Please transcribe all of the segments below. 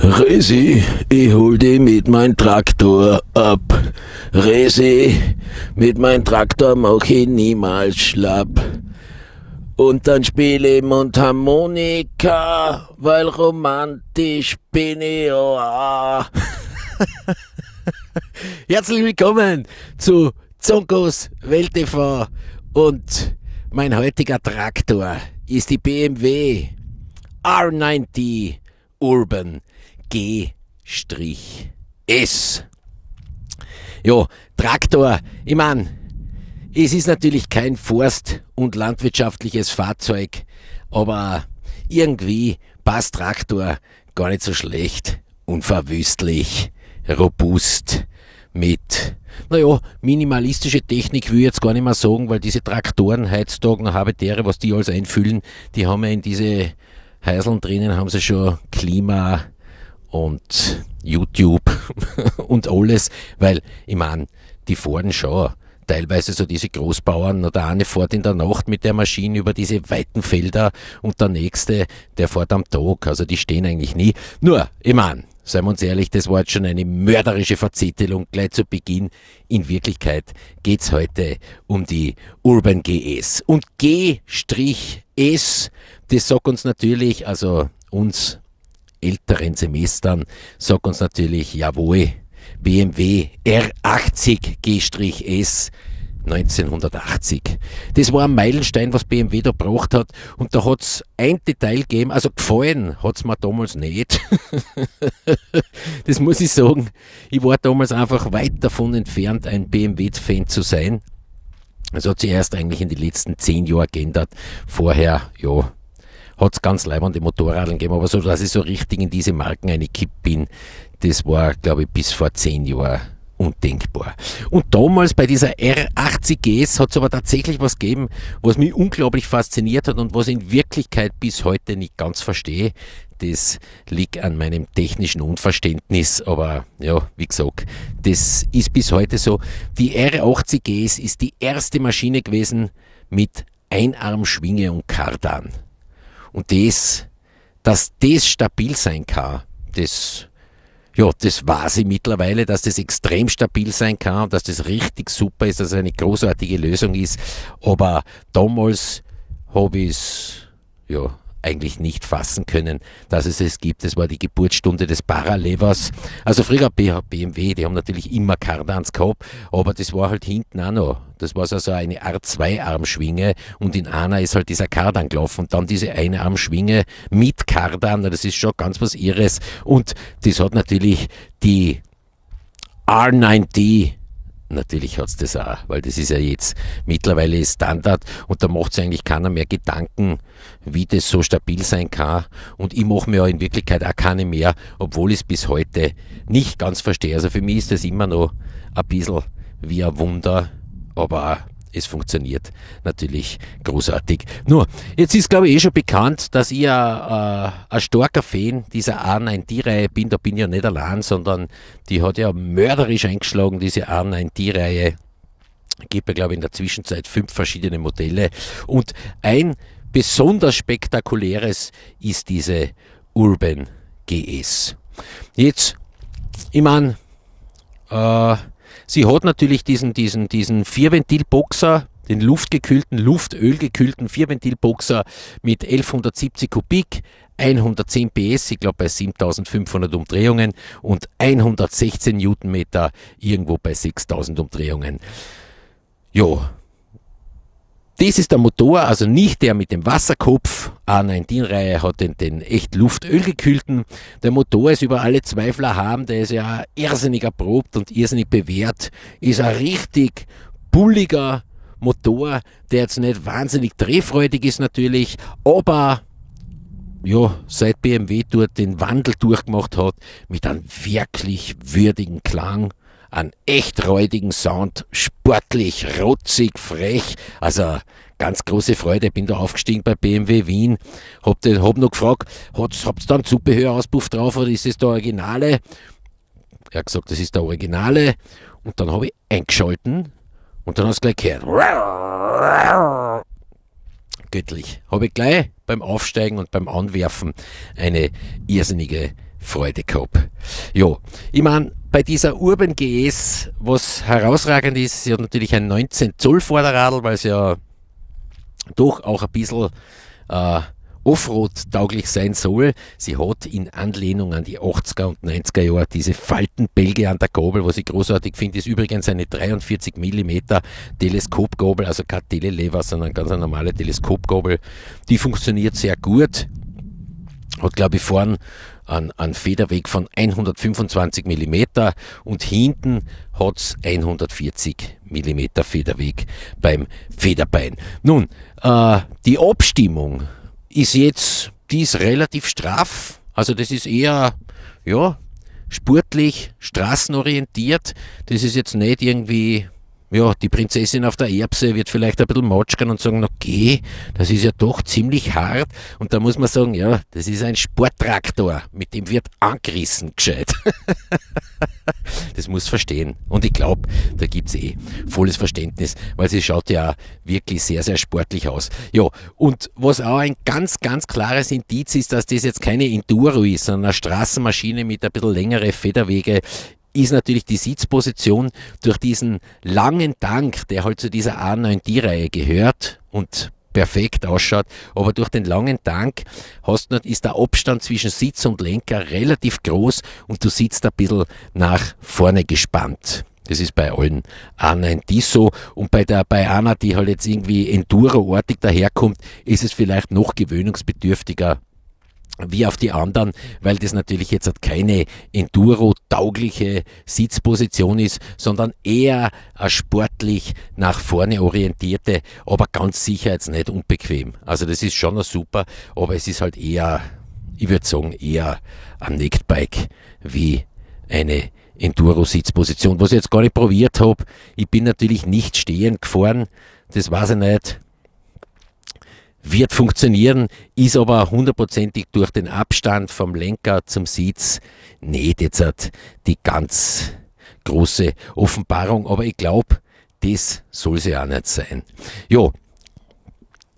Resi, ich hol dich mit mein Traktor ab. Resi, mit mein Traktor mach ich niemals schlapp. Und dann spiele ich Mundharmonika, weil romantisch bin ich. Oh, ah. Herzlich willkommen zu Zonkos Welt TV und mein heutiger Traktor ist die BMW R90 Urban G-S. Ja, Traktor, ich meine, es ist natürlich kein Forst- und landwirtschaftliches Fahrzeug, aber irgendwie passt Traktor gar nicht so schlecht, unverwüstlich, robust mit, naja, minimalistische Technik will ich jetzt gar nicht mehr sagen, weil diese Traktoren heutzutage, noch habe deren, was die alles einfüllen, die haben ja in diese Häuseln drinnen, haben sie schon Klima, und YouTube und alles, weil ich meine, die fahren schon teilweise so diese Großbauern, oder eine fährt in der Nacht mit der Maschine über diese weiten Felder und der nächste, der fährt am Tag, also die stehen eigentlich nie. Nur, ich meine, seien wir uns ehrlich, das war jetzt schon eine mörderische Verzettelung gleich zu Beginn. In Wirklichkeit geht's heute um die Urban GS. Und G-S, das sagt uns natürlich, also uns älteren Semestern sagt uns natürlich, jawohl, BMW R80-S 1980. Das war ein Meilenstein, was BMW da gebracht hat. Und da hat es ein Detail gegeben, also gefallen hat es mir damals nicht. das muss ich sagen. Ich war damals einfach weit davon entfernt, ein BMW-Fan zu sein. Das hat sich erst eigentlich in den letzten zehn Jahren geändert. Vorher, ja, hat es ganz leibende Motorradeln gegeben, aber so, dass ich so richtig in diese Marken eine Kipp bin, das war, glaube ich, bis vor zehn Jahren undenkbar. Und damals bei dieser R80GS hat es aber tatsächlich was gegeben, was mich unglaublich fasziniert hat und was ich in Wirklichkeit bis heute nicht ganz verstehe. Das liegt an meinem technischen Unverständnis, aber ja, wie gesagt, das ist bis heute so. Die R80GS ist die erste Maschine gewesen mit Einarmschwinge und Kardan. Und das, dass das stabil sein kann, das, ja, das weiß ich mittlerweile, dass das extrem stabil sein kann und dass das richtig super ist, dass es eine großartige Lösung ist. Aber damals habe ich es, ja, eigentlich nicht fassen können, dass es es gibt. Es war die Geburtsstunde des Paralevers. Also früher BMW, die haben natürlich immer Kardans gehabt, aber das war halt hinten auch noch. Das war also eine Art Zwei-Armschwinge und in einer ist halt dieser Kardan gelaufen und dann diese eine Armschwinge mit Kardan, das ist schon ganz was Irres und das hat natürlich die R9D Natürlich hat's das auch, weil das ist ja jetzt mittlerweile Standard und da macht sich eigentlich keiner mehr Gedanken, wie das so stabil sein kann. Und ich mache mir ja in Wirklichkeit auch keine mehr, obwohl ich es bis heute nicht ganz verstehe. Also für mich ist das immer noch ein bisschen wie ein Wunder, aber es funktioniert natürlich großartig. Nur, jetzt ist glaube ich eh schon bekannt, dass ich äh, ein starker Fan dieser A9D-Reihe bin. Da bin ich ja nicht allein, sondern die hat ja mörderisch eingeschlagen, diese A9D-Reihe. Gibt ja glaube ich in der Zwischenzeit fünf verschiedene Modelle. Und ein besonders spektakuläres ist diese Urban GS. Jetzt, ich meine, äh, Sie hat natürlich diesen, diesen, diesen Vierventilboxer, den luftgekühlten, luftölgekühlten Vierventilboxer mit 1170 Kubik, 110 PS, ich glaube bei 7500 Umdrehungen und 116 Newtonmeter, irgendwo bei 6000 Umdrehungen. Jo, das ist der Motor, also nicht der mit dem Wasserkopf. A19-Reihe ah, hat den, den echt Luftölgekühlten. Der Motor ist über alle Zweifel erhaben, der ist ja irrsinnig erprobt und irrsinnig bewährt. Ist ein richtig bulliger Motor, der jetzt nicht wahnsinnig drehfreudig ist natürlich, aber ja, seit BMW dort den Wandel durchgemacht hat, mit einem wirklich würdigen Klang einen echt räudigen Sound, sportlich, rotzig, frech. Also ganz große Freude, bin da aufgestiegen bei BMW Wien, hab, den, hab noch gefragt, habt ihr da einen Zubehörauspuff drauf oder ist das der Originale? Er hat gesagt, das ist der Originale. Und dann habe ich eingeschalten und dann hast du gleich gehört. Göttlich. Habe ich gleich beim Aufsteigen und beim Anwerfen eine irrsinnige Freude gehabt. Ja, ich meine, bei dieser Urban GS, was herausragend ist, sie hat natürlich ein 19 Zoll Vorderradl, weil sie ja doch auch ein bisschen äh, Offroad tauglich sein soll. Sie hat in Anlehnung an die 80er und 90er Jahre diese Faltenbelge an der Gabel, was ich großartig finde, ist übrigens eine 43 mm Teleskopgabel, also keine Telelever, sondern ganz eine normale Teleskopgabel. Die funktioniert sehr gut hat glaube ich vorn einen, einen Federweg von 125 mm und hinten hat es 140 mm Federweg beim Federbein. Nun, äh, die Abstimmung ist jetzt, die ist relativ straff, also das ist eher, ja, sportlich, straßenorientiert, das ist jetzt nicht irgendwie ja, die Prinzessin auf der Erbse wird vielleicht ein bisschen matschkern und sagen, okay, das ist ja doch ziemlich hart. Und da muss man sagen, ja, das ist ein Sporttraktor, mit dem wird angerissen, gescheit. das muss verstehen. Und ich glaube, da gibt's eh volles Verständnis, weil sie schaut ja wirklich sehr, sehr sportlich aus. Ja, und was auch ein ganz, ganz klares Indiz ist, dass das jetzt keine Enduro ist, sondern eine Straßenmaschine mit ein bisschen längere Federwege ist natürlich die Sitzposition durch diesen langen Tank, der halt zu dieser A9D-Reihe gehört und perfekt ausschaut, aber durch den langen Tank hast, ist der Abstand zwischen Sitz und Lenker relativ groß und du sitzt ein bisschen nach vorne gespannt. Das ist bei allen A9D so. Und bei, der, bei einer, die halt jetzt irgendwie Enduro-artig daherkommt, ist es vielleicht noch gewöhnungsbedürftiger wie auf die anderen, weil das natürlich jetzt keine Enduro-taugliche Sitzposition ist, sondern eher eine sportlich nach vorne orientierte, aber ganz sicher jetzt nicht unbequem. Also das ist schon super, aber es ist halt eher, ich würde sagen, eher ein Naked-Bike wie eine Enduro-Sitzposition, was ich jetzt gar nicht probiert habe. Ich bin natürlich nicht stehend gefahren, das weiß ich nicht wird funktionieren, ist aber hundertprozentig durch den Abstand vom Lenker zum Sitz nicht jetzt hat die ganz große Offenbarung, aber ich glaube, das soll sie auch nicht sein. Jo,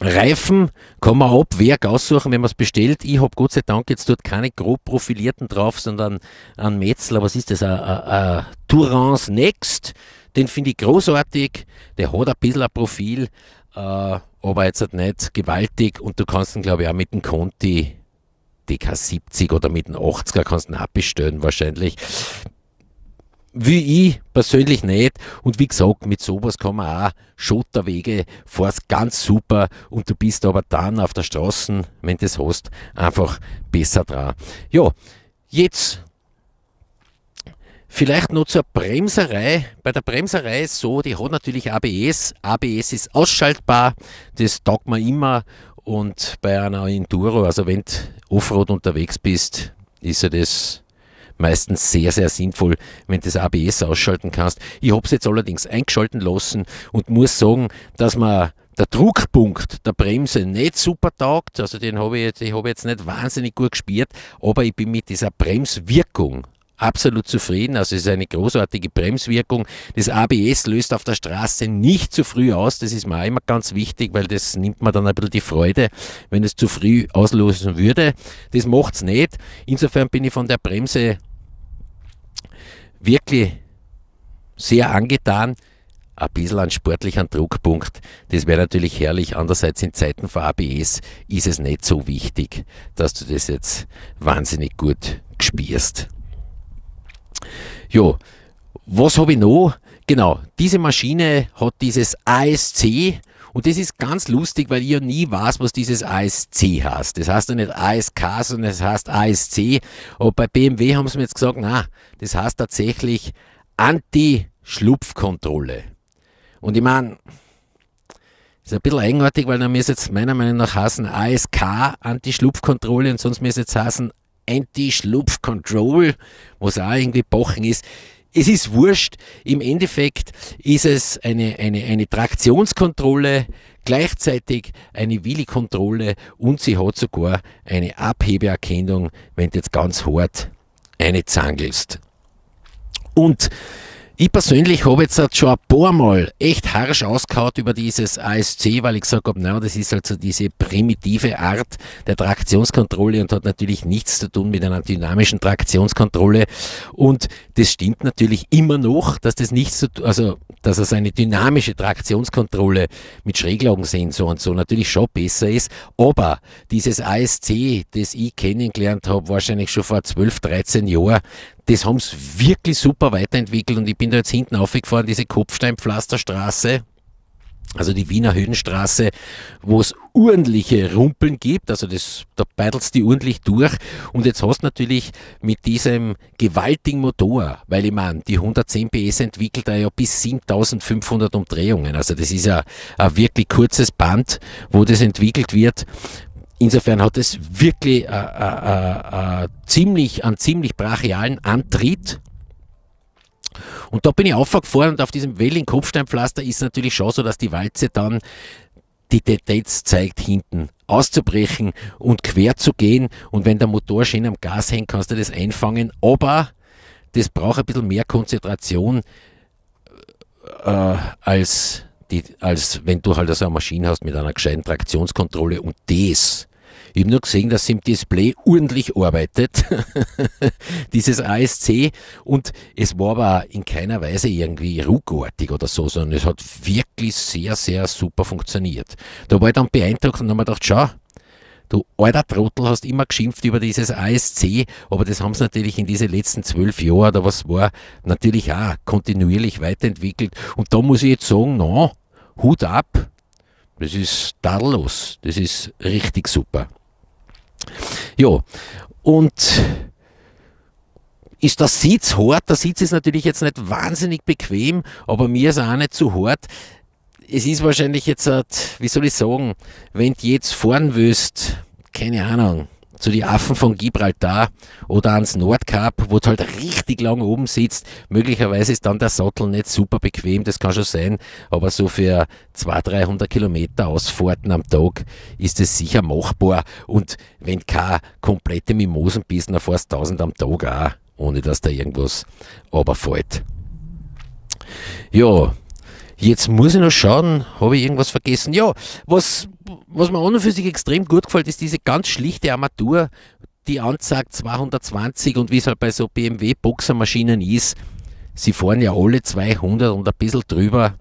Reifen kann man ab Werk aussuchen, wenn man es bestellt. Ich habe Gott sei Dank jetzt dort keine grob profilierten drauf, sondern an Metzler, was ist das, ein Tourance Next, den finde ich großartig, der hat ein bisschen ein Profil, äh, aber jetzt halt nicht gewaltig und du kannst ihn, glaube ich, auch mit dem Conti DK70 oder mit dem 80er kannst du ihn abbestellen wahrscheinlich. Wie ich persönlich nicht. Und wie gesagt, mit sowas kann man auch Schotterwege fahren, ganz super und du bist aber dann auf der Straße, wenn du es hast, einfach besser dran. Ja, jetzt Vielleicht nur zur Bremserei. Bei der Bremserei ist so, die hat natürlich ABS. ABS ist ausschaltbar, das taugt man immer. Und bei einer Enduro, also wenn du Offroad unterwegs bist, ist ja das meistens sehr, sehr sinnvoll, wenn du das ABS ausschalten kannst. Ich habe es jetzt allerdings eingeschalten lassen und muss sagen, dass man der Druckpunkt der Bremse nicht super taugt, also den habe ich, jetzt, ich jetzt nicht wahnsinnig gut gespielt, aber ich bin mit dieser Bremswirkung absolut zufrieden. Also es ist eine großartige Bremswirkung. Das ABS löst auf der Straße nicht zu früh aus. Das ist mir auch immer ganz wichtig, weil das nimmt mir dann ein bisschen die Freude, wenn es zu früh auslösen würde. Das macht es nicht. Insofern bin ich von der Bremse wirklich sehr angetan. Ein bisschen an sportlichen Druckpunkt, das wäre natürlich herrlich. Andererseits in Zeiten von ABS ist es nicht so wichtig, dass du das jetzt wahnsinnig gut gespürst. Jo, was habe ich noch? Genau, diese Maschine hat dieses ASC und das ist ganz lustig, weil ich ja nie weiß, was dieses ASC heißt. Das heißt ja nicht ASK, sondern es das heißt ASC. Aber bei BMW haben sie mir jetzt gesagt, na, das heißt tatsächlich Anti-Schlupfkontrolle. Und ich meine, ist ein bisschen eigenartig, weil dann müsste es meiner Meinung nach heißen ASK, Anti-Schlupfkontrolle, und sonst müsste jetzt heißen Anti-Schlupf-Control, was auch irgendwie Bochen ist. Es ist wurscht. Im Endeffekt ist es eine, eine, eine Traktionskontrolle, gleichzeitig eine Willi-Kontrolle und sie hat sogar eine Abhebeerkennung, wenn du jetzt ganz hart eine zangelst. Und ich persönlich habe jetzt halt schon ein paar Mal echt harsch ausgehaut über dieses ASC, weil ich gesagt habe, naja, das ist halt so diese primitive Art der Traktionskontrolle und hat natürlich nichts zu tun mit einer dynamischen Traktionskontrolle. Und das stimmt natürlich immer noch, dass das nichts zu also, dass es eine dynamische Traktionskontrolle mit Schräglagensensor und so natürlich schon besser ist. Aber dieses ASC, das ich kennengelernt habe, wahrscheinlich schon vor 12, 13 Jahren, das haben sie wirklich super weiterentwickelt und ich bin da jetzt hinten aufgefahren, diese Kopfsteinpflasterstraße, also die Wiener Höhenstraße, wo es ordentliche Rumpeln gibt, also das, da beidelst die ordentlich durch und jetzt hast du natürlich mit diesem gewaltigen Motor, weil ich meine, die 110 PS entwickelt er ja bis 7500 Umdrehungen, also das ist ja ein wirklich kurzes Band, wo das entwickelt wird, Insofern hat es wirklich äh, äh, äh, äh, ziemlich, einen ziemlich brachialen Antritt. Und da bin ich aufgefahren und auf diesem Welling-Kopfsteinpflaster ist natürlich schon so, dass die Walze dann die Details zeigt hinten auszubrechen und quer zu gehen. Und wenn der Motor schön am Gas hängt, kannst du das einfangen. Aber das braucht ein bisschen mehr Konzentration äh, als die, als wenn du halt so eine Maschine hast mit einer gescheiten Traktionskontrolle und das. Ich habe nur gesehen, dass sie im Display ordentlich arbeitet, dieses ASC, und es war aber in keiner Weise irgendwie ruckartig oder so, sondern es hat wirklich sehr, sehr super funktioniert. Da war ich dann beeindruckt und habe mir gedacht, schau, du alter Trottel hast immer geschimpft über dieses ASC, aber das haben sie natürlich in diesen letzten zwölf Jahren oder was war, natürlich auch kontinuierlich weiterentwickelt. Und da muss ich jetzt sagen, na, no, Hut ab, das ist tadellos, das ist richtig super. Ja, und ist der Sitz hart? Der Sitz ist natürlich jetzt nicht wahnsinnig bequem, aber mir ist auch nicht zu hart. Es ist wahrscheinlich jetzt, äh, wie soll ich sagen, wenn du jetzt fahren willst, keine Ahnung, zu die Affen von Gibraltar oder ans Nordkap, wo du halt richtig lang oben sitzt. Möglicherweise ist dann der Sattel nicht super bequem, das kann schon sein, aber so für 200, 300 Kilometer Ausfahrten am Tag ist es sicher machbar. Und wenn keine komplette Mimosen bist, dann fährst du 1000 am Tag auch, ohne dass da irgendwas runterfällt. Ja, Jetzt muss ich noch schauen, habe ich irgendwas vergessen? Ja, was, was mir an und für sich extrem gut gefällt, ist diese ganz schlichte Armatur, die ansagt 220 und wie es halt bei so BMW-Boxermaschinen ist, sie fahren ja alle 200 und ein bisschen drüber.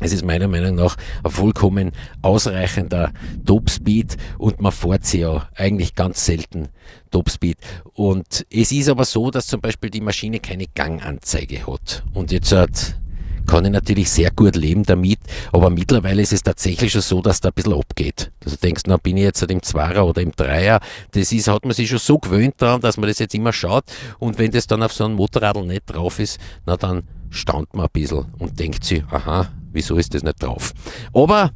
Es ist meiner Meinung nach ein vollkommen ausreichender Topspeed und man fährt sie ja eigentlich ganz selten Topspeed. Und es ist aber so, dass zum Beispiel die Maschine keine Ganganzeige hat. Und jetzt hat kann ich natürlich sehr gut leben damit, aber mittlerweile ist es tatsächlich schon so, dass da ein bisschen abgeht. Dass also du denkst, na, bin ich jetzt halt im Zweier oder im Dreier, das ist, hat man sich schon so gewöhnt daran, dass man das jetzt immer schaut und wenn das dann auf so einem Motorradl nicht drauf ist, na dann staunt man ein bisschen und denkt sich, aha, wieso ist das nicht drauf? Aber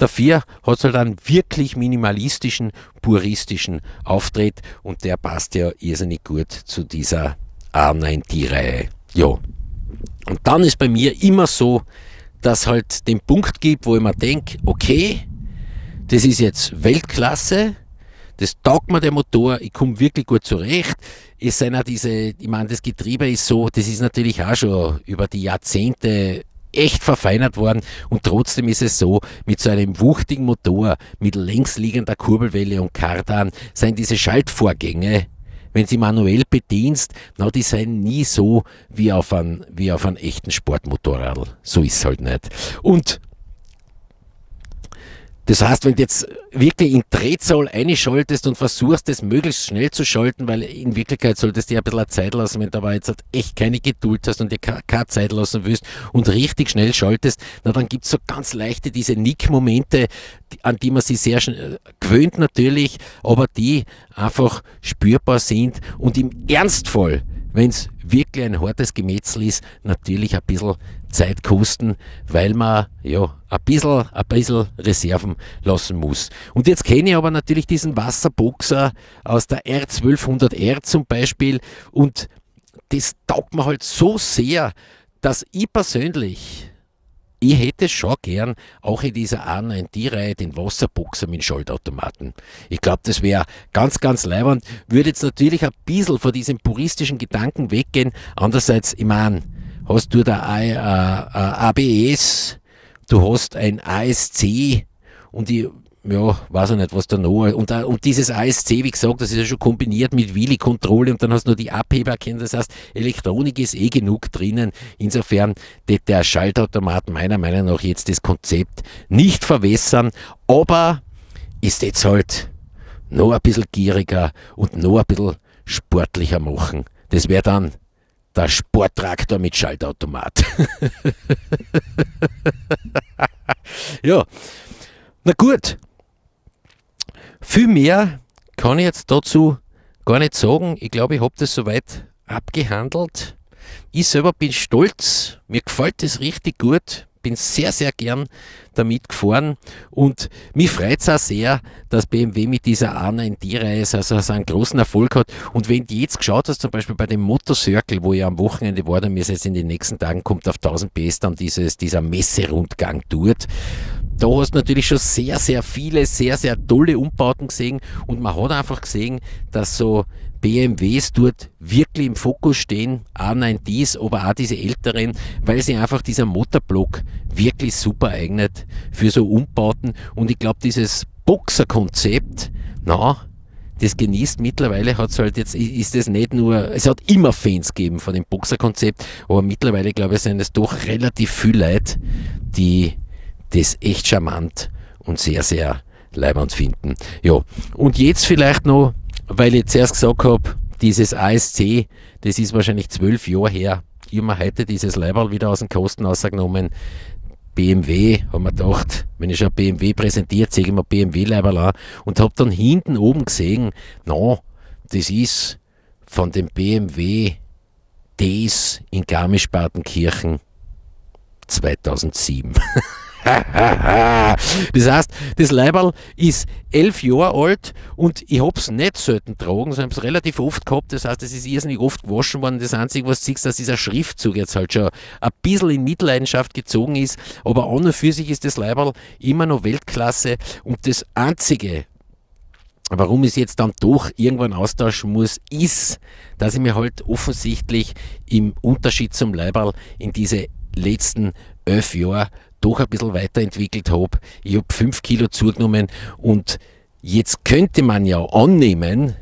Dafür hat es halt einen wirklich minimalistischen, puristischen Auftritt und der passt ja irrsinnig gut zu dieser A9D-Reihe. Ja. Und dann ist bei mir immer so, dass halt den Punkt gibt, wo ich mir denke, okay, das ist jetzt Weltklasse, das taugt mir der Motor, ich komme wirklich gut zurecht. Es sind auch diese, ich meine, das Getriebe ist so, das ist natürlich auch schon über die Jahrzehnte echt verfeinert worden und trotzdem ist es so, mit so einem wuchtigen Motor, mit längsliegender Kurbelwelle und Kardan, sind diese Schaltvorgänge wenn sie manuell bedienst, na, die seien nie so wie auf einem, wie auf einem echten Sportmotorrad. So ist es halt nicht. Und das heißt, wenn du jetzt wirklich in Drehzahl einschaltest und versuchst, das möglichst schnell zu schalten, weil in Wirklichkeit solltest du dir ein bisschen Zeit lassen, wenn du aber jetzt halt echt keine Geduld hast und dir keine Zeit lassen willst und richtig schnell schaltest, na dann gibt's so ganz leichte diese Nick-Momente, an die man sich sehr schnell äh, gewöhnt natürlich, aber die einfach spürbar sind und im Ernstfall, wenn's wirklich ein hartes Gemetzel ist, natürlich ein bisschen Zeit kosten, weil man ja ein bisschen, ein bisschen Reserven lassen muss. Und jetzt kenne ich aber natürlich diesen Wasserboxer aus der R1200R zum Beispiel und das taugt mir halt so sehr, dass ich persönlich ich hätte schon gern auch in dieser A9D-Reihe den Wasserboxer mit Schaltautomaten. Ich glaube, das wäre ganz, ganz leibend. Würde jetzt natürlich ein bisschen von diesem puristischen Gedanken weggehen. Andererseits, ich meine, hast du da ein, äh, ABS, du hast ein ASC und ich ja, weiß ich nicht, was da noch. Und, und dieses ASC, wie gesagt, das ist ja schon kombiniert mit Wheelie-Kontrolle und dann hast du nur die Abheber kennen. Das heißt, Elektronik ist eh genug drinnen. Insofern der Schaltautomat meiner Meinung nach jetzt das Konzept nicht verwässern, aber ist jetzt halt noch ein bisschen gieriger und noch ein bisschen sportlicher machen. Das wäre dann der Sporttraktor mit Schaltautomat. ja, na gut, viel mehr kann ich jetzt dazu gar nicht sagen. Ich glaube, ich habe das soweit abgehandelt. Ich selber bin stolz, mir gefällt das richtig gut, bin sehr, sehr gern damit gefahren und mich freut es auch sehr, dass BMW mit dieser A9D-Reihe also so einen großen Erfolg hat. Und wenn du jetzt geschaut hast, zum Beispiel bei dem Motor wo ich am Wochenende war, dann mir jetzt in den nächsten Tagen kommt auf 1000 PS dann dieses, dieser Messerundgang dort da hast du natürlich schon sehr, sehr viele, sehr, sehr tolle Umbauten gesehen und man hat einfach gesehen, dass so BMWs dort wirklich im Fokus stehen, auch nein, dies, aber auch diese älteren, weil sich einfach dieser Motorblock wirklich super eignet für so Umbauten und ich glaube, dieses Boxer-Konzept, na, das genießt mittlerweile, hat es halt jetzt, ist es nicht nur, es hat immer Fans gegeben von dem Boxer-Konzept, aber mittlerweile, glaube ich, sind es doch relativ viele Leute, die das echt charmant und sehr, sehr leibend finden. Ja, und jetzt vielleicht noch, weil ich zuerst gesagt habe, dieses ASC, das ist wahrscheinlich zwölf Jahre her. Ich habe mir heute dieses Leiberl wieder aus den Kosten rausgenommen. BMW, haben wir gedacht, wenn ich schon BMW präsentiert, sehe ich mir BMW Leiberl an und habe dann hinten oben gesehen, na, no, das ist von dem BMW Ds in Garmisch-Partenkirchen 2007. das heißt, das Leiberl ist elf Jahre alt und ich habe es nicht selten tragen, sondern habe es relativ oft gehabt. Das heißt, es ist irrsinnig oft gewaschen worden. Das Einzige, was du siehst, dass dieser Schriftzug jetzt halt schon ein bisschen in Mitleidenschaft gezogen ist. Aber an und für sich ist das Leiberl immer noch Weltklasse und das Einzige, warum ich jetzt dann doch irgendwann austauschen muss, ist, dass ich mir halt offensichtlich im Unterschied zum Leiberl in diese letzten elf Jahre doch ein bisschen weiterentwickelt habe. Ich habe fünf Kilo zugenommen und jetzt könnte man ja annehmen,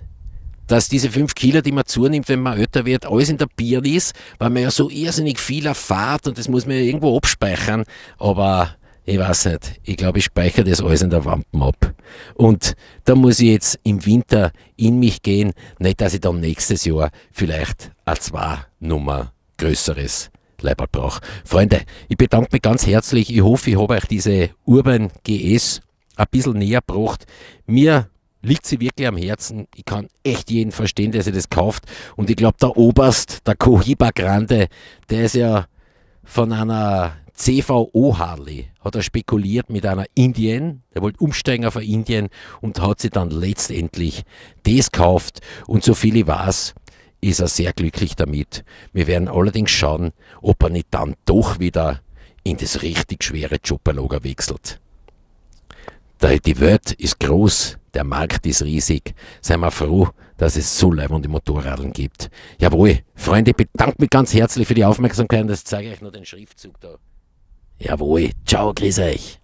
dass diese fünf Kilo, die man zunimmt, wenn man älter wird, alles in der Bier ist, weil man ja so irrsinnig viel erfahrt und das muss man ja irgendwo abspeichern. Aber ich weiß nicht, ich glaube, ich speichere das alles in der Wampen ab. Und da muss ich jetzt im Winter in mich gehen, nicht, dass ich dann nächstes Jahr vielleicht a zwei Nummer Größeres Leibert Brauch. Freunde, ich bedanke mich ganz herzlich. Ich hoffe, ich habe euch diese Urban GS ein bisschen näher gebracht. Mir liegt sie wirklich am Herzen. Ich kann echt jeden verstehen, der sie das kauft. Und ich glaube, der Oberst, der Kohiba Grande, der ist ja von einer CVO Harley, hat er spekuliert mit einer Indien. Er wollte umsteigen auf eine Indien und hat sie dann letztendlich das gekauft. Und so viel ich weiß, ist er sehr glücklich damit. Wir werden allerdings schauen, ob er nicht dann doch wieder in das richtig schwere Jobberlager wechselt. Die Welt ist groß, der Markt ist riesig. Seien wir froh, dass es so leibende Motorradeln gibt. Jawohl, Freunde, ich bedanke mich ganz herzlich für die Aufmerksamkeit und jetzt zeige ich euch nur den Schriftzug da. Jawohl, ciao, grüß euch.